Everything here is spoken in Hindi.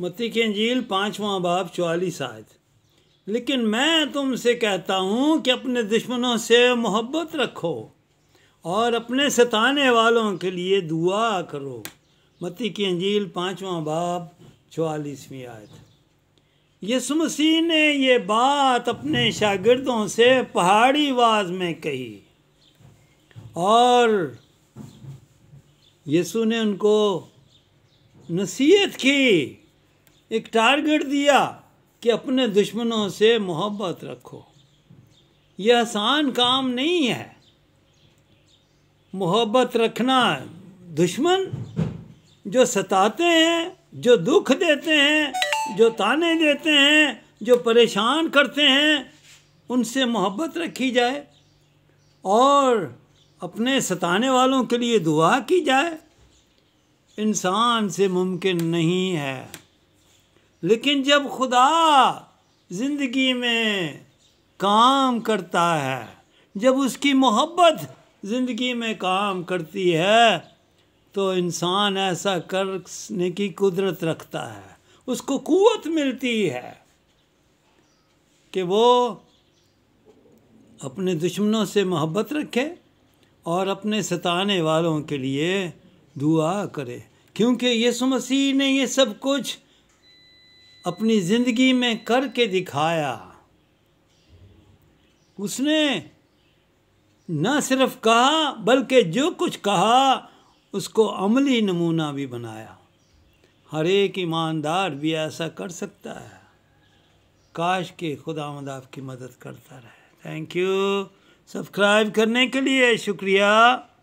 मत्ती की अंजील पाँचवा बाप चवालीस आयत लेकिन मैं तुमसे कहता हूँ कि अपने दुश्मनों से मोहब्बत रखो और अपने सताने वालों के लिए दुआ करो मत्ती की अंजील पाँचवा बाप चवालीसवीं आयत यसु मसीह ने ये बात अपने शागिर्दों से पहाड़ी आवाज में कही और यसु ने उनको नसीहत की एक टारगेट दिया कि अपने दुश्मनों से मोहब्बत रखो यह आसान काम नहीं है मोहब्बत रखना दुश्मन जो सताते हैं जो दुख देते हैं जो ताने देते हैं जो परेशान करते हैं उनसे मोहब्बत रखी जाए और अपने सताने वालों के लिए दुआ की जाए इंसान से मुमकिन नहीं है लेकिन जब खुदा ज़िंदगी में काम करता है जब उसकी मोहब्बत ज़िंदगी में काम करती है तो इंसान ऐसा करने की कुदरत रखता है उसको कुत मिलती है कि वो अपने दुश्मनों से मोहब्बत रखे और अपने सताने वालों के लिए दुआ करे क्योंकि यीशु मसीह ने ये सब कुछ अपनी ज़िंदगी में करके दिखाया उसने न सिर्फ कहा बल्कि जो कुछ कहा उसको अमली नमूना भी बनाया हर एक ईमानदार भी ऐसा कर सकता है काश के खुदा मदाब की मदद करता रहे थैंक यू सब्सक्राइब करने के लिए शुक्रिया